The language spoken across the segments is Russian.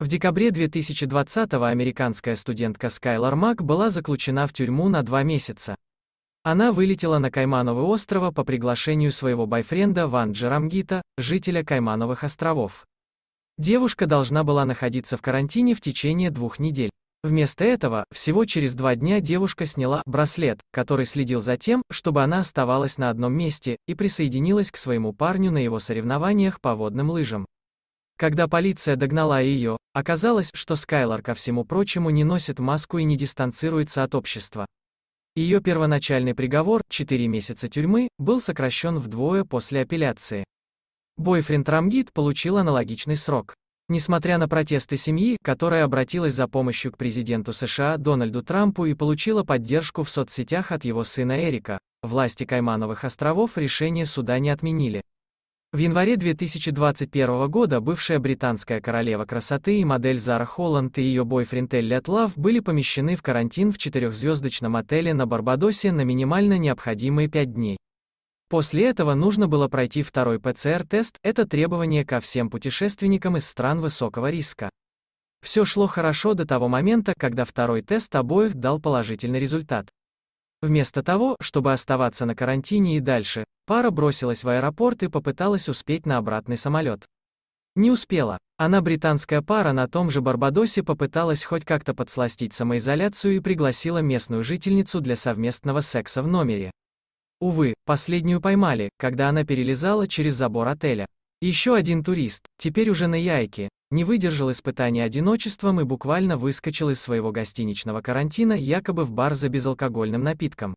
В декабре 2020-го американская студентка Скайлар Мак была заключена в тюрьму на два месяца. Она вылетела на Каймановы острова по приглашению своего бойфренда Ван Джерамгита, жителя Каймановых островов. Девушка должна была находиться в карантине в течение двух недель. Вместо этого, всего через два дня девушка сняла браслет, который следил за тем, чтобы она оставалась на одном месте, и присоединилась к своему парню на его соревнованиях по водным лыжам. Когда полиция догнала ее, оказалось, что Скайлор, ко всему прочему, не носит маску и не дистанцируется от общества. Ее первоначальный приговор, 4 месяца тюрьмы, был сокращен вдвое после апелляции. Бойфренд Рамгит получил аналогичный срок. Несмотря на протесты семьи, которая обратилась за помощью к президенту США Дональду Трампу и получила поддержку в соцсетях от его сына Эрика, власти Каймановых островов решение суда не отменили. В январе 2021 года бывшая британская королева красоты и модель Зара Холланд и ее бойфренд Эллиот Лав были помещены в карантин в четырехзвездочном отеле на Барбадосе на минимально необходимые пять дней. После этого нужно было пройти второй ПЦР-тест, это требование ко всем путешественникам из стран высокого риска. Все шло хорошо до того момента, когда второй тест обоих дал положительный результат. Вместо того, чтобы оставаться на карантине и дальше, Пара бросилась в аэропорт и попыталась успеть на обратный самолет. Не успела. Она британская пара на том же Барбадосе попыталась хоть как-то подсластить самоизоляцию и пригласила местную жительницу для совместного секса в номере. Увы, последнюю поймали, когда она перелезала через забор отеля. Еще один турист, теперь уже на яйке, не выдержал испытания одиночеством и буквально выскочил из своего гостиничного карантина якобы в бар за безалкогольным напитком.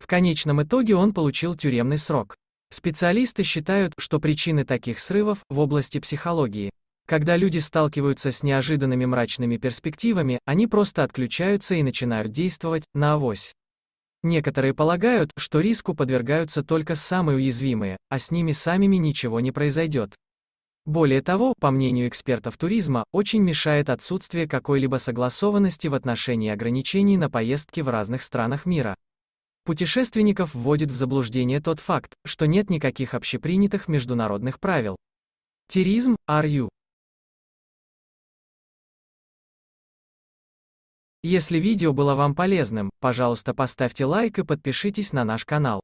В конечном итоге он получил тюремный срок. Специалисты считают, что причины таких срывов в области психологии. Когда люди сталкиваются с неожиданными мрачными перспективами, они просто отключаются и начинают действовать на авось. Некоторые полагают, что риску подвергаются только самые уязвимые, а с ними самими ничего не произойдет. Более того, по мнению экспертов туризма, очень мешает отсутствие какой-либо согласованности в отношении ограничений на поездки в разных странах мира. Путешественников вводит в заблуждение тот факт, что нет никаких общепринятых международных правил. Теризм, арью. Если видео было вам полезным, пожалуйста поставьте лайк и подпишитесь на наш канал.